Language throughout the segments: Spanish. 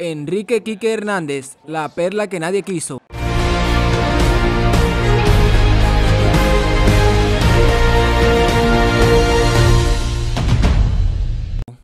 Enrique Quique Hernández, la perla que nadie quiso.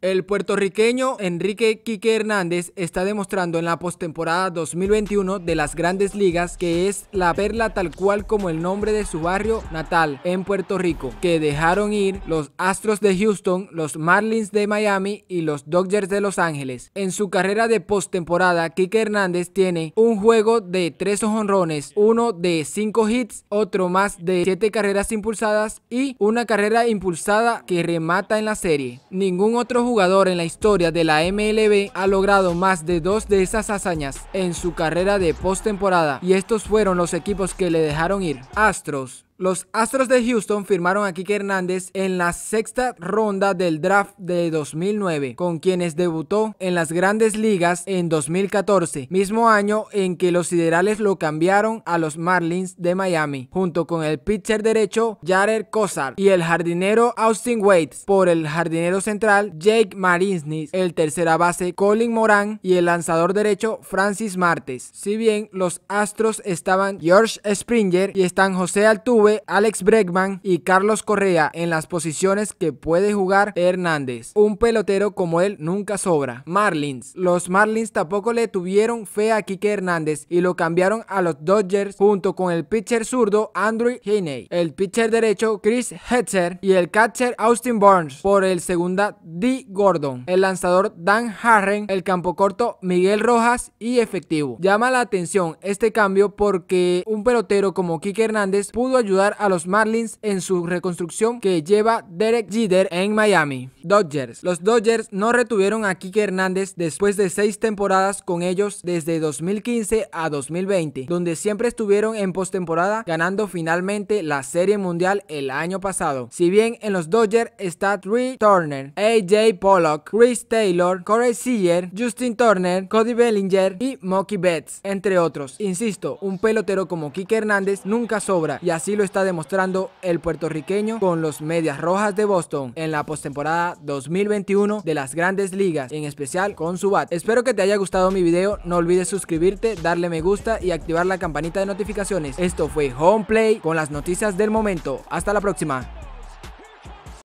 El puertorriqueño Enrique Quique Hernández está demostrando en la postemporada 2021 de las grandes ligas que es la perla tal cual como el nombre de su barrio natal en Puerto Rico, que dejaron ir los Astros de Houston, los Marlins de Miami y los Dodgers de Los Ángeles. En su carrera de postemporada, Quique Hernández tiene un juego de tres ojonrones, uno de cinco hits, otro más de siete carreras impulsadas y una carrera impulsada que remata en la serie. Ningún otro jugador en la historia de la MLB ha logrado más de dos de esas hazañas en su carrera de postemporada y estos fueron los equipos que le dejaron ir. Astros, los Astros de Houston firmaron a Kike Hernández en la sexta ronda del draft de 2009, con quienes debutó en las grandes ligas en 2014, mismo año en que los Siderales lo cambiaron a los Marlins de Miami, junto con el pitcher derecho Jared Kozar y el jardinero Austin Waits, por el jardinero central Jake Marinsnis, el tercera base Colin Moran y el lanzador derecho Francis Martes. Si bien los Astros estaban George Springer y están José Altuve, Alex Bregman y Carlos Correa en las posiciones que puede jugar Hernández. Un pelotero como él nunca sobra. Marlins. Los Marlins tampoco le tuvieron fe a Kike Hernández y lo cambiaron a los Dodgers junto con el pitcher zurdo Andrew Heaney, el pitcher derecho Chris Hetzer y el catcher Austin Barnes por el segunda D. Gordon, el lanzador Dan Harren, el campo corto Miguel Rojas y efectivo. Llama la atención este cambio porque un pelotero como Quique Hernández pudo ayudar a los Marlins en su reconstrucción que lleva Derek Jeter en Miami. Dodgers. Los Dodgers no retuvieron a Kike Hernández después de seis temporadas con ellos desde 2015 a 2020, donde siempre estuvieron en postemporada ganando finalmente la Serie Mundial el año pasado. Si bien en los Dodgers está Trey Turner, AJ Pollock, Chris Taylor, Corey Seager, Justin Turner, Cody Bellinger y Mookie Betts, entre otros. Insisto, un pelotero como Kike Hernández nunca sobra y así lo está demostrando el puertorriqueño con los Medias Rojas de Boston en la postemporada 2021 de las grandes ligas, en especial con su bat. Espero que te haya gustado mi video, no olvides suscribirte, darle me gusta y activar la campanita de notificaciones. Esto fue Home Play con las noticias del momento. Hasta la próxima.